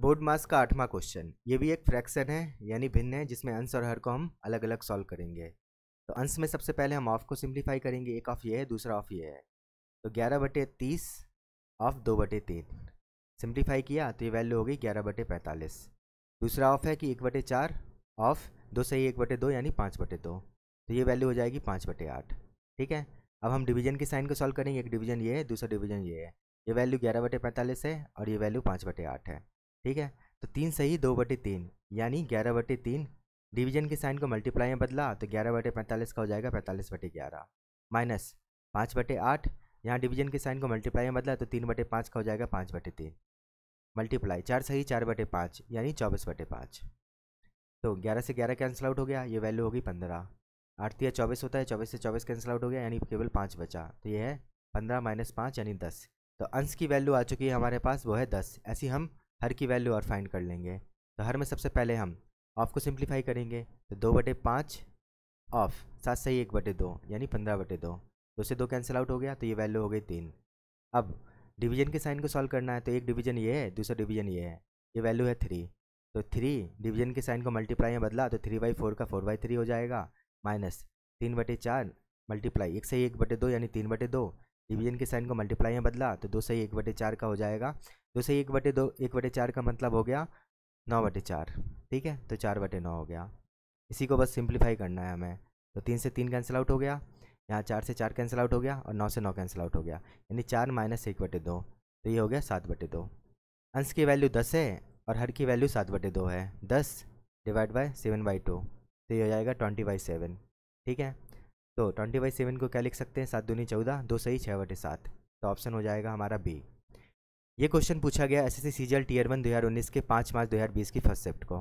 board मास का आठवां question ये भी एक फ्रैक्शन है यानी भिन्न है जिसमें अंश और हर को हम अलग अलग सॉल्व करेंगे तो अंश में सबसे पहले हम ऑफ को सिंप्लीफाई करेंगे एक ऑफ ये है दूसरा ऑफ ये है तो ग्यारह बटे तीस ऑफ दो बटे तीन सिंप्लीफाई किया तो ये वैल्यू हो गई ग्यारह बटे पैंतालीस दूसरा ऑफ है कि एक बटे चार ऑफ दो सही एक बटे दो यानी पाँच बटे दो तो ये वैल्यू हो जाएगी पाँच बटे आठ ठीक है अब हम डिवीजन के साइन को सॉल्व करेंगे एक डिवीजन ये है दूसरा डिवीजन ये है ये वैल्यू ग्यारह बटे पैंतालीस है और ये वैल्यू पाँच बटे आठ है ठीक है तो तीन सही दो बटे तीन यानी ग्यारह बटे तीन डिवीजन के साइन को मल्टीप्लाई में बदला तो ग्यारह बटे पैंतालीस का हो जाएगा पैंतालीस बटे ग्यारह माइनस पाँच बटे आठ यहाँ डिवीजन के साइन को मल्टीप्लाई में बदला तो तीन बटे पाँच का हो जाएगा पाँच बटे तीन मल्टीप्लाई चार सही चार बटे पाँच यानी चौबीस बटे पाँच तो ग्यारह से ग्यारह कैंसिल आउट हो गया ये वैल्यू होगी पंद्रह आठ या चौबीस होता है चौबीस से चौबीस कैंसिल आउट हो गया यानी केवल पाँच बचा तो ये है पंद्रह माइनस पाँच यानी दस तो अंश की वैल्यू आ चुकी है हमारे पास वो है दस ऐसी हम हर की वैल्यू और फाइंड कर लेंगे तो हर में सबसे पहले हम ऑफ को सिंप्लीफाई करेंगे तो दो बटे पाँच ऑफ सात सही एक बटे दो यानी पंद्रह बटे दो तो दो से दो कैंसिल आउट हो गया तो ये वैल्यू हो गई तीन अब डिवीजन के साइन को सॉल्व करना है तो एक डिवीजन ये है दूसरा डिवीजन ये है ये वैल्यू है थ्री तो थ्री डिवीजन के साइन को मल्टीप्लाई में बदला तो थ्री बाई फोर का फोर बाई थ्री हो जाएगा माइनस तीन बटे चार मल्टीप्लाई एक सही एक बटे दो यानी तीन बटे दो डिवीजन के साइन को मल्टीप्लाई में बदला तो दो सही एक बटे चार का हो जाएगा दो सही एक बटे दो एक बटे चार का मतलब हो गया नौ बटे चार ठीक है तो चार बटे नौ हो गया इसी को बस सिंप्लीफाई करना है हमें तो तीन से तीन कैंसिल आउट हो गया यहाँ चार से चार कैंसिल आउट हो गया और नौ से नौ कैंसिल आउट हो गया यानी चार माइनस एक बटे दो तो ये हो गया सात बटे दो अंश की वैल्यू दस है और हर की वैल्यू सात बटे दो है दस divide by seven by two तो ये हो जाएगा ट्वेंटी बाई सेवन ठीक है तो ट्वेंटी बाई सेवन को क्या लिख सकते हैं सात दूनी चौदह दो सही छः बटे सात तो ऑप्शन हो जाएगा हमारा बी ये क्वेश्चन पूछा गया S S C C G L tier one दो हज़ार उन्नीस के पाँच मार्च दो हज़ार बीस की फर्स्ट सेप्ट को